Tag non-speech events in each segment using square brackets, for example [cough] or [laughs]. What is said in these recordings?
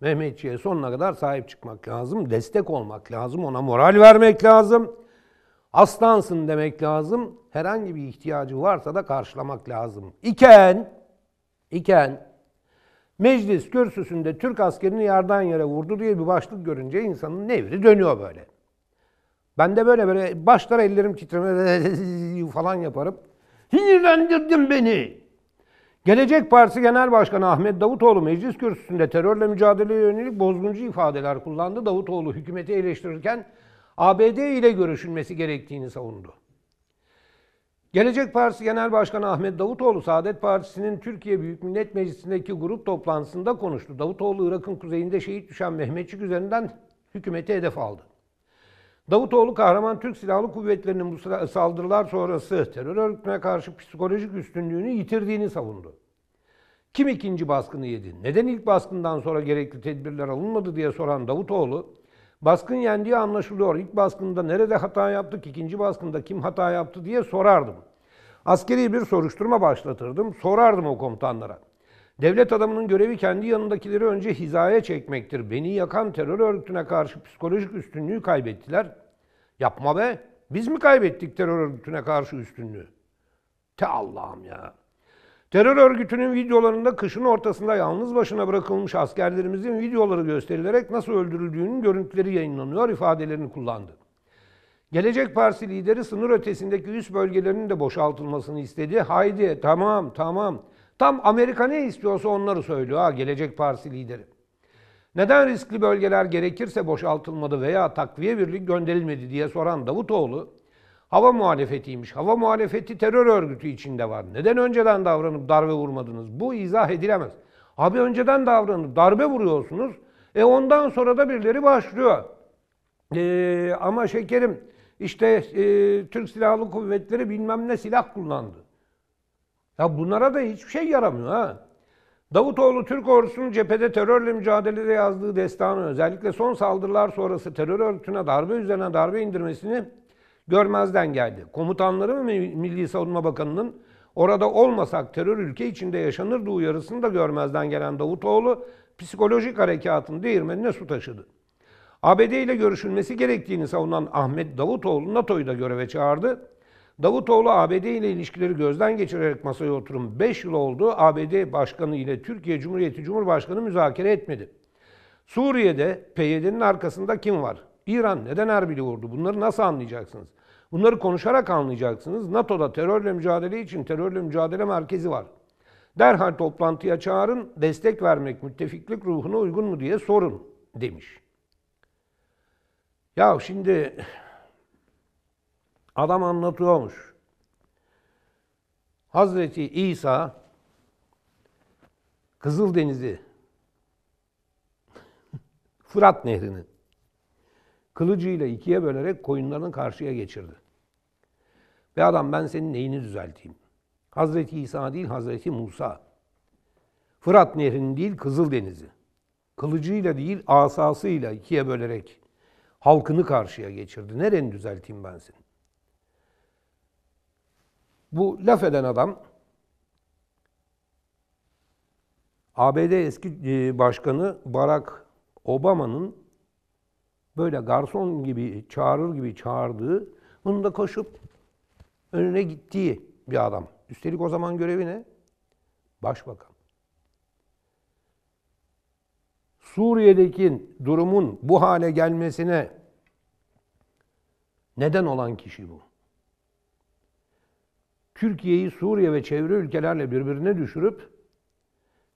Mehmetçiğe sonuna kadar sahip çıkmak lazım, destek olmak lazım, ona moral vermek lazım. Aslansın demek lazım. Herhangi bir ihtiyacı varsa da karşılamak lazım. İken, iken meclis kürsüsünde Türk askerini yerden yere vurdu diye bir başlık görünce insanın nevri dönüyor böyle. Ben de böyle böyle başlar ellerim titreme [laughs] falan yaparım. Sinirlendirdin beni Gelecek Partisi Genel Başkanı Ahmet Davutoğlu meclis kürsüsünde terörle mücadeleye yönelik bozguncu ifadeler kullandı. Davutoğlu hükümeti eleştirirken ABD ile görüşülmesi gerektiğini savundu. Gelecek Partisi Genel Başkanı Ahmet Davutoğlu, Saadet Partisi'nin Türkiye Büyük Millet Meclisi'ndeki grup toplantısında konuştu. Davutoğlu, Irak'ın kuzeyinde şehit düşen Mehmetçik üzerinden hükümeti hedef aldı. Davutoğlu kahraman Türk Silahlı Kuvvetleri'nin bu saldırılar sonrası terör örgütüne karşı psikolojik üstünlüğünü yitirdiğini savundu. Kim ikinci baskını yedi? Neden ilk baskından sonra gerekli tedbirler alınmadı diye soran Davutoğlu, baskın yendiği anlaşılıyor. İlk baskında nerede hata yaptık, ikinci baskında kim hata yaptı diye sorardım. Askeri bir soruşturma başlatırdım, sorardım o komutanlara. Devlet adamının görevi kendi yanındakileri önce hizaya çekmektir. Beni yakan terör örgütüne karşı psikolojik üstünlüğü kaybettiler. Yapma be. Biz mi kaybettik terör örgütüne karşı üstünlüğü? Te Allah'ım ya. Terör örgütünün videolarında kışın ortasında yalnız başına bırakılmış askerlerimizin videoları gösterilerek nasıl öldürüldüğünün görüntüleri yayınlanıyor ifadelerini kullandı. Gelecek Partisi lideri sınır ötesindeki üst bölgelerinin de boşaltılmasını istedi. Haydi tamam tamam Tam Amerika ne istiyorsa onları söylüyor ha Gelecek Partisi lideri. Neden riskli bölgeler gerekirse boşaltılmadı veya takviye birlik gönderilmedi diye soran Davutoğlu, hava muhalefetiymiş. Hava muhalefeti terör örgütü içinde var. Neden önceden davranıp darbe vurmadınız? Bu izah edilemez. Abi önceden davranıp darbe vuruyorsunuz. E ondan sonra da birileri başlıyor. E, ama şekerim işte e, Türk Silahlı Kuvvetleri bilmem ne silah kullandı. Ya bunlara da hiçbir şey yaramıyor ha. Davutoğlu Türk ordusunun cephede terörle mücadelede yazdığı destanı özellikle son saldırılar sonrası terör örgütüne darbe üzerine darbe indirmesini görmezden geldi. Komutanları ve Milli Savunma Bakanı'nın orada olmasak terör ülke içinde yaşanırdı uyarısını da görmezden gelen Davutoğlu psikolojik harekatın değirmenine su taşıdı. ABD ile görüşülmesi gerektiğini savunan Ahmet Davutoğlu NATO'yu da göreve çağırdı. Davutoğlu ABD ile ilişkileri gözden geçirerek masaya oturum 5 yıl oldu. ABD Başkanı ile Türkiye Cumhuriyeti Cumhurbaşkanı müzakere etmedi. Suriye'de PYD'nin arkasında kim var? İran neden Erbil'i vurdu? Bunları nasıl anlayacaksınız? Bunları konuşarak anlayacaksınız. NATO'da terörle mücadele için terörle mücadele merkezi var. Derhal toplantıya çağırın, destek vermek müttefiklik ruhuna uygun mu diye sorun demiş. Ya şimdi Adam anlatıyormuş. Hazreti İsa Kızıldeniz'i [laughs] Fırat Nehri'ni kılıcıyla ikiye bölerek koyunlarını karşıya geçirdi. Ve adam ben senin neyini düzelteyim? Hazreti İsa değil Hazreti Musa. Fırat Nehri'ni değil Kızıldeniz'i. Kılıcıyla değil asasıyla ikiye bölerek halkını karşıya geçirdi. Nereni düzelteyim ben seni? Bu laf eden adam ABD eski e, başkanı Barack Obama'nın böyle garson gibi çağırır gibi çağırdığı, bunu da koşup önüne gittiği bir adam. Üstelik o zaman görevi ne? Başbakan. Suriye'deki durumun bu hale gelmesine neden olan kişi bu. Türkiye'yi Suriye ve çevre ülkelerle birbirine düşürüp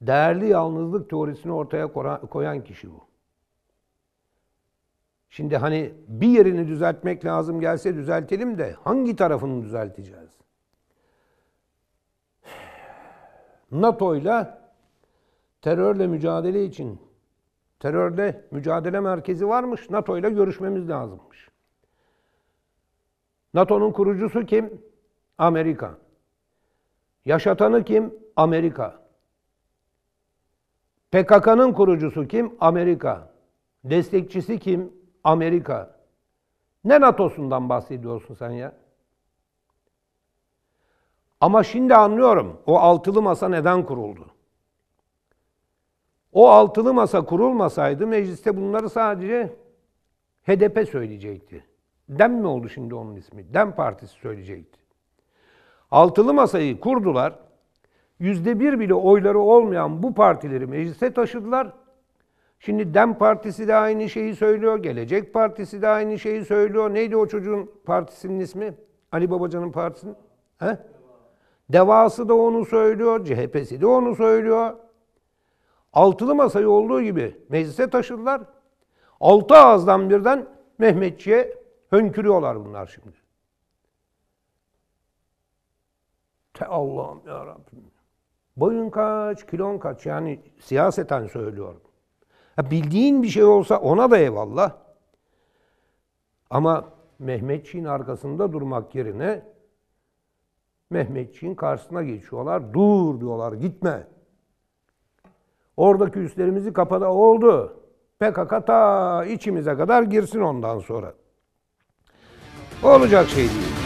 değerli yalnızlık teorisini ortaya koyan kişi bu. Şimdi hani bir yerini düzeltmek lazım gelse düzeltelim de hangi tarafını düzelteceğiz? NATO ile terörle mücadele için terörde mücadele merkezi varmış. NATO ile görüşmemiz lazımmış. NATO'nun kurucusu kim? Amerika. Yaşatanı kim? Amerika. PKK'nın kurucusu kim? Amerika. Destekçisi kim? Amerika. Ne NATO'sundan bahsediyorsun sen ya? Ama şimdi anlıyorum o altılı masa neden kuruldu. O altılı masa kurulmasaydı mecliste bunları sadece HDP söyleyecekti. Dem mi oldu şimdi onun ismi? Dem Partisi söyleyecekti. Altılı masayı kurdular. Yüzde bir bile oyları olmayan bu partileri meclise taşıdılar. Şimdi Dem Partisi de aynı şeyi söylüyor. Gelecek Partisi de aynı şeyi söylüyor. Neydi o çocuğun partisinin ismi? Ali Babacan'ın partisinin? He? Devası da onu söylüyor. CHP'si de onu söylüyor. Altılı masayı olduğu gibi meclise taşıdılar. Altı ağızdan birden Mehmetçi'ye hönkürüyorlar bunlar şimdi. Te Allah'ım ya Rabbim. Boyun kaç, kilon kaç yani siyaseten söylüyorum. Ya bildiğin bir şey olsa ona da eyvallah. Ama Mehmetçiğin arkasında durmak yerine Mehmetçiğin karşısına geçiyorlar. Dur diyorlar, gitme. Oradaki üstlerimizi kapada oldu. PKK ta içimize kadar girsin ondan sonra. Olacak şey değil.